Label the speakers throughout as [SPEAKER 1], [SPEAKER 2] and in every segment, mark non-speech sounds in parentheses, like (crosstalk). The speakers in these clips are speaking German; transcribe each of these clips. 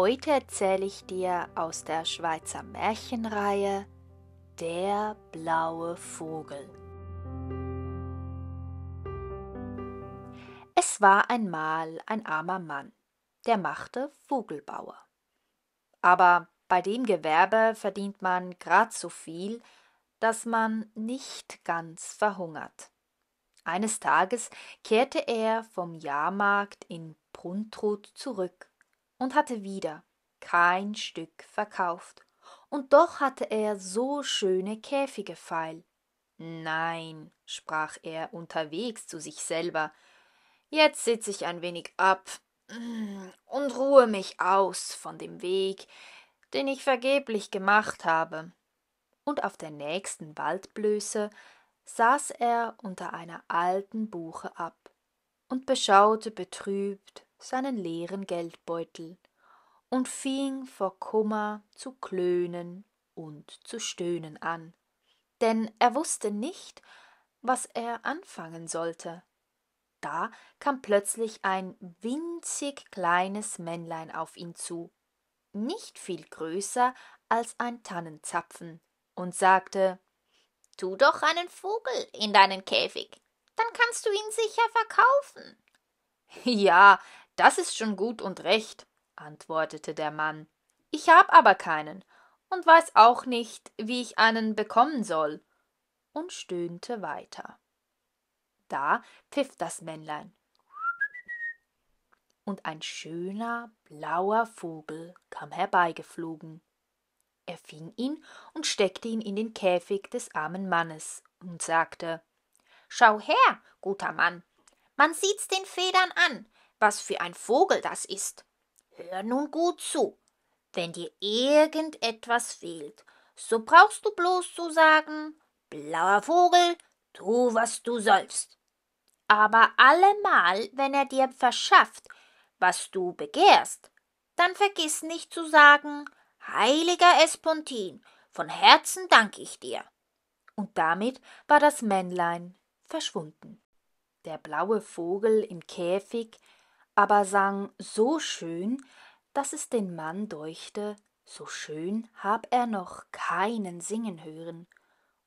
[SPEAKER 1] Heute erzähle ich dir aus der Schweizer Märchenreihe Der blaue Vogel. Es war einmal ein armer Mann, der machte Vogelbauer. Aber bei dem Gewerbe verdient man grad so viel, dass man nicht ganz verhungert. Eines Tages kehrte er vom Jahrmarkt in Pruntrut zurück und hatte wieder kein Stück verkauft. Und doch hatte er so schöne Käfige feil. Nein, sprach er unterwegs zu sich selber, jetzt sitz ich ein wenig ab mm, und ruhe mich aus von dem Weg, den ich vergeblich gemacht habe. Und auf der nächsten Waldblöße saß er unter einer alten Buche ab und beschaute betrübt seinen leeren Geldbeutel und fing vor Kummer zu klönen und zu stöhnen an, denn er wusste nicht, was er anfangen sollte. Da kam plötzlich ein winzig kleines Männlein auf ihn zu, nicht viel größer als ein Tannenzapfen, und sagte Tu doch einen Vogel in deinen Käfig, dann kannst du ihn sicher verkaufen. (laughs) Ja, das ist schon gut und recht, antwortete der Mann. Ich habe aber keinen und weiß auch nicht, wie ich einen bekommen soll, und stöhnte weiter. Da pfiff das Männlein. Und ein schöner blauer Vogel kam herbeigeflogen. Er fing ihn und steckte ihn in den Käfig des armen Mannes und sagte Schau her, guter Mann, man sieht's den Federn an, was für ein Vogel das ist. Hör nun gut zu. Wenn dir irgendetwas fehlt, so brauchst du bloß zu sagen, blauer Vogel, tu, was du sollst. Aber allemal, wenn er dir verschafft, was du begehrst, dann vergiss nicht zu sagen, heiliger Espontin, von Herzen danke ich dir. Und damit war das Männlein verschwunden. Der blaue Vogel im Käfig aber sang so schön, dass es den Mann deuchte, so schön hab er noch keinen singen hören,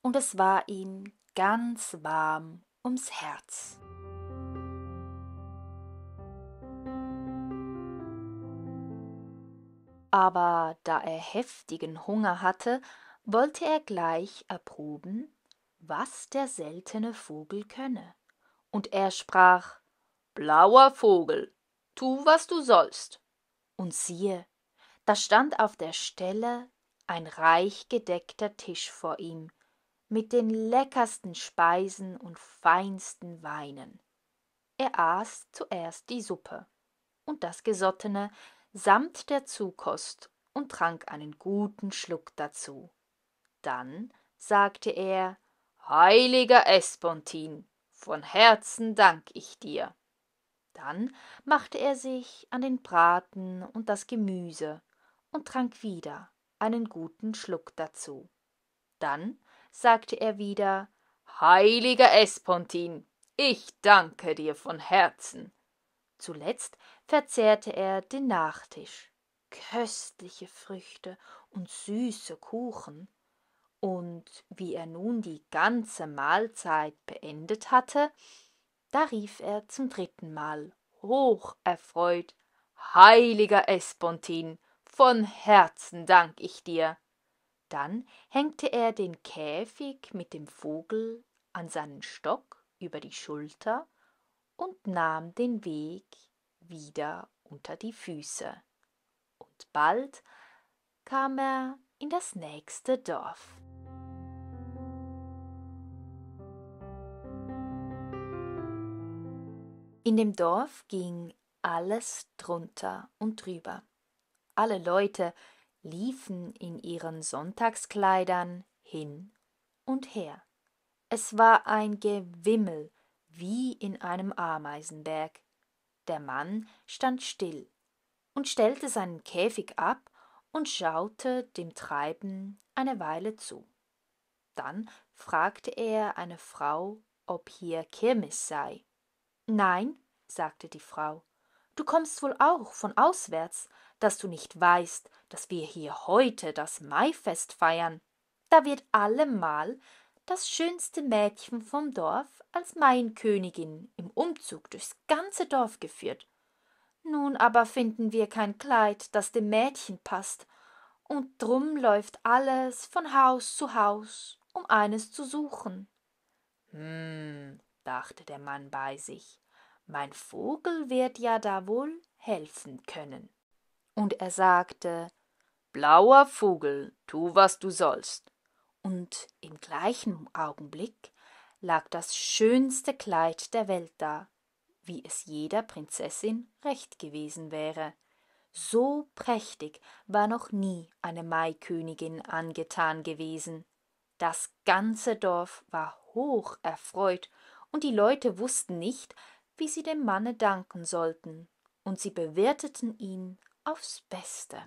[SPEAKER 1] und es war ihm ganz warm ums Herz. Aber da er heftigen Hunger hatte, wollte er gleich erproben, was der seltene Vogel könne. Und er sprach Blauer Vogel, tu, was du sollst. Und siehe, da stand auf der Stelle ein reich gedeckter Tisch vor ihm, mit den leckersten Speisen und feinsten Weinen. Er aß zuerst die Suppe und das Gesottene samt der Zukost und trank einen guten Schluck dazu. Dann sagte er Heiliger Espontin, von Herzen dank ich dir. Dann machte er sich an den Braten und das Gemüse und trank wieder einen guten Schluck dazu. Dann sagte er wieder Heiliger Espontin, ich danke dir von Herzen. Zuletzt verzehrte er den Nachtisch, köstliche Früchte und süße Kuchen, und wie er nun die ganze Mahlzeit beendet hatte, da rief er zum dritten Mal, hocherfreut, Heiliger Espontin, von Herzen dank ich dir. Dann hängte er den Käfig mit dem Vogel an seinen Stock über die Schulter und nahm den Weg wieder unter die Füße. Und bald kam er in das nächste Dorf. In dem Dorf ging alles drunter und drüber. Alle Leute liefen in ihren Sonntagskleidern hin und her. Es war ein Gewimmel wie in einem Ameisenberg. Der Mann stand still und stellte seinen Käfig ab und schaute dem Treiben eine Weile zu. Dann fragte er eine Frau, ob hier Kirmes sei. Nein, sagte die Frau, du kommst wohl auch von auswärts, dass du nicht weißt, dass wir hier heute das Maifest feiern. Da wird allemal das schönste Mädchen vom Dorf als Mainkönigin im Umzug durchs ganze Dorf geführt. Nun aber finden wir kein Kleid, das dem Mädchen passt, und drum läuft alles von Haus zu Haus, um eines zu suchen. Hm, dachte der Mann bei sich, mein Vogel wird ja da wohl helfen können. Und er sagte Blauer Vogel, tu, was du sollst. Und im gleichen Augenblick lag das schönste Kleid der Welt da, wie es jeder Prinzessin recht gewesen wäre. So prächtig war noch nie eine Maikönigin angetan gewesen. Das ganze Dorf war hoch erfreut und die Leute wussten nicht, wie sie dem Manne danken sollten, und sie bewerteten ihn aufs Beste.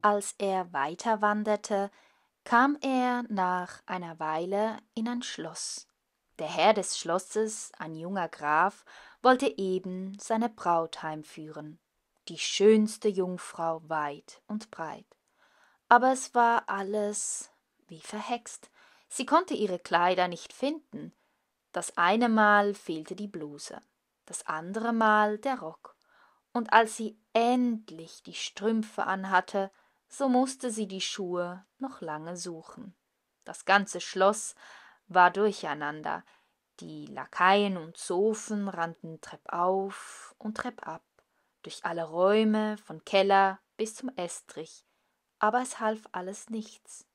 [SPEAKER 1] Als er weiterwanderte, kam er nach einer Weile in ein Schloss. Der Herr des Schlosses, ein junger Graf, wollte eben seine Braut heimführen, die schönste Jungfrau weit und breit aber es war alles wie verhext. Sie konnte ihre Kleider nicht finden. Das eine Mal fehlte die Bluse, das andere Mal der Rock. Und als sie endlich die Strümpfe anhatte, so musste sie die Schuhe noch lange suchen. Das ganze Schloss war durcheinander. Die Lakaien und Sofen rannten treppauf und treppab, durch alle Räume, von Keller bis zum Estrich, aber es half alles nichts.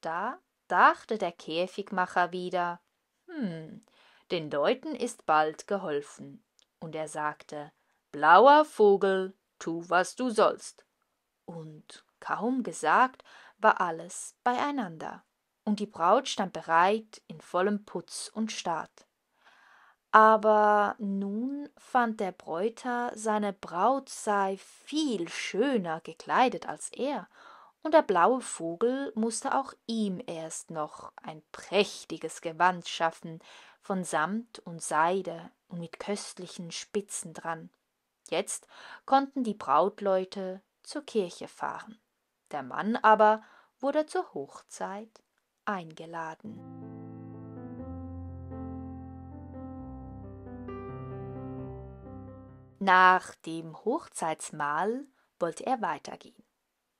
[SPEAKER 1] Da dachte der Käfigmacher wieder Hm, den Leuten ist bald geholfen. Und er sagte Blauer Vogel, tu, was du sollst. Und kaum gesagt, war alles beieinander, und die Braut stand bereit in vollem Putz und Staat. Aber nun fand der Bräuter, seine Braut sei viel schöner gekleidet als er und der blaue Vogel mußte auch ihm erst noch ein prächtiges gewand schaffen von samt und seide und mit köstlichen spitzen dran jetzt konnten die brautleute zur kirche fahren der mann aber wurde zur hochzeit eingeladen Nach dem Hochzeitsmahl wollte er weitergehen.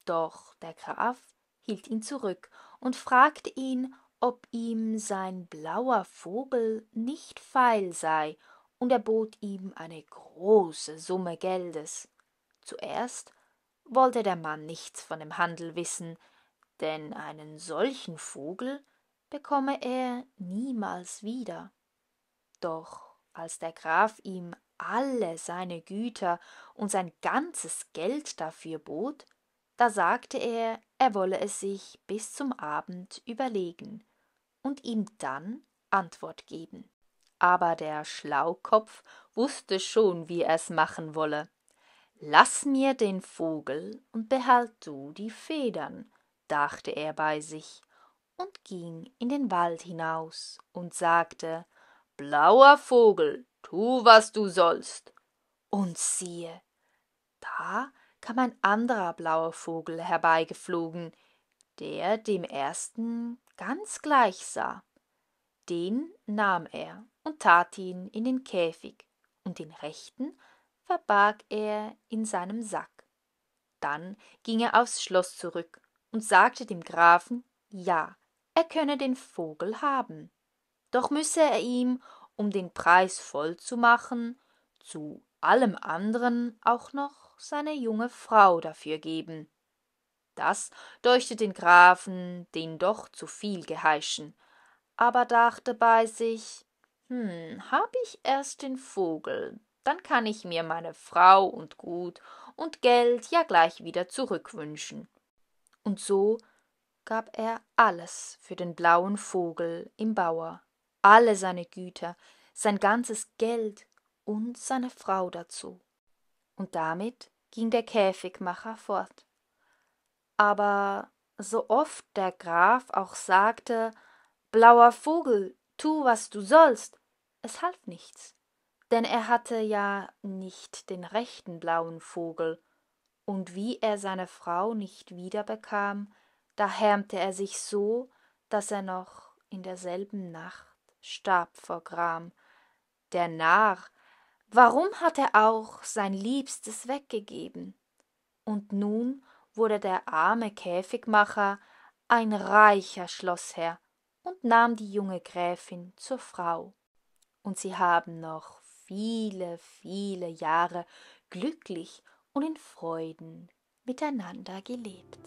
[SPEAKER 1] Doch der Graf hielt ihn zurück und fragte ihn, ob ihm sein blauer Vogel nicht feil sei, und er bot ihm eine große Summe Geldes. Zuerst wollte der Mann nichts von dem Handel wissen, denn einen solchen Vogel bekomme er niemals wieder. Doch als der Graf ihm alle seine Güter und sein ganzes Geld dafür bot, da sagte er, er wolle es sich bis zum Abend überlegen und ihm dann Antwort geben. Aber der Schlaukopf wusste schon, wie er's machen wolle. Lass mir den Vogel und behalt du die Federn, dachte er bei sich und ging in den Wald hinaus und sagte Blauer Vogel, tu, was du sollst. Und siehe, da kam ein anderer blauer Vogel herbeigeflogen, der dem ersten ganz gleich sah. Den nahm er und tat ihn in den Käfig, und den rechten verbarg er in seinem Sack. Dann ging er aufs Schloss zurück und sagte dem Grafen, ja, er könne den Vogel haben, doch müsse er ihm, um den Preis voll zu machen, zu allem anderen auch noch seine junge Frau dafür geben. Das deuchte den Grafen den doch zu viel geheischen, aber dachte bei sich, hm, hab ich erst den Vogel, dann kann ich mir meine Frau und Gut und Geld ja gleich wieder zurückwünschen. Und so gab er alles für den blauen Vogel im Bauer, alle seine Güter, sein ganzes Geld und seine Frau dazu. Und damit ging der Käfigmacher fort. Aber so oft der Graf auch sagte Blauer Vogel, tu, was du sollst, es half nichts, denn er hatte ja nicht den rechten blauen Vogel, und wie er seine Frau nicht wiederbekam, da härmte er sich so, dass er noch in derselben Nacht starb vor Gram. Der Narr Warum hat er auch sein Liebstes weggegeben? Und nun wurde der arme Käfigmacher ein reicher Schlossherr und nahm die junge Gräfin zur Frau. Und sie haben noch viele, viele Jahre glücklich und in Freuden miteinander gelebt.